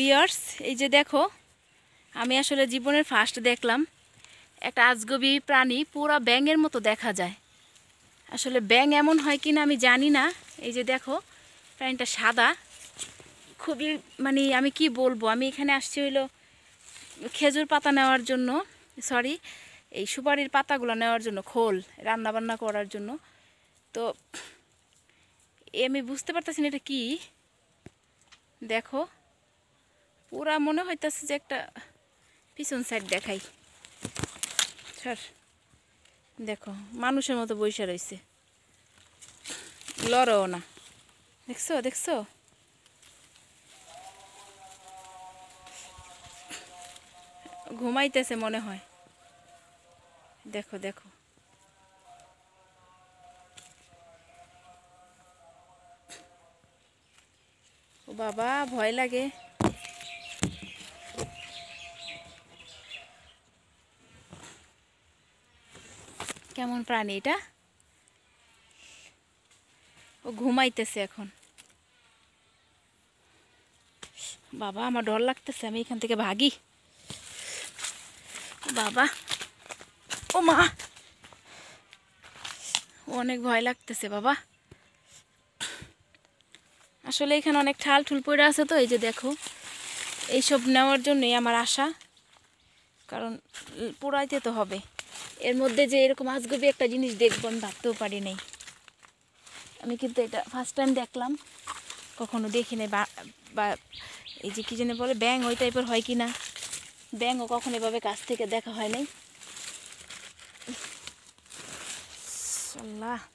viewers এই যে দেখো আমি আসলে জীবনের ফার্স্ট দেখলাম একটা আজগবি প্রাণী পুরা ব্যাঙের মতো দেখা যায় আসলে ব্যাঙ এমন হয় কি না আমি জানি না এই যে দেখো প্রাণীটা সাদা খুবই মানে আমি কি বলবো আমি এখানে আসছি হইলো খেজুর পাতা নেওয়ার জন্য সরি এই সুপারির পাতাগুলো নেওয়ার জন্য খোল রান্নাবান্না করার জন্য তো আমি বুঝতে পারতেছি না এটা কি দেখো পুরা মনে হইতেছে যে একটা পিছন সাইড দেখাই স্যার দেখো মানুষের মতো বৈশা রয়েছে লড়ও না দেখছো দেখছো ঘুমাইতেছে মনে হয় দেখো দেখো বাবা ভয় লাগে কেমন প্রাণী এটা ও ঘুমাইতেছে এখন বাবা আমার ডর লাগতেছে আমি এখান থেকে ভাগি বাবা ও মা অনেক ভয় লাগতেছে বাবা আসলে এখানে অনেক ঠাল ঠুল পড়ে আছে তো এই যে দেখো এইসব নেওয়ার জন্যই আমার আশা কারণ পোড়াইতে তো হবে এর মধ্যে যে এরকম আজগবি একটা জিনিস দেখবো আমি ভাবতেও পারি নাই আমি কিন্তু এটা ফার্স্ট টাইম দেখলাম কখনো দেখি নাই বা এই যে কী জন্য বলে ব্যাং ওই টাইপের হয় কি না ব্যাংও কখনো এভাবে কাছ থেকে দেখা হয় নাই আল্লাহ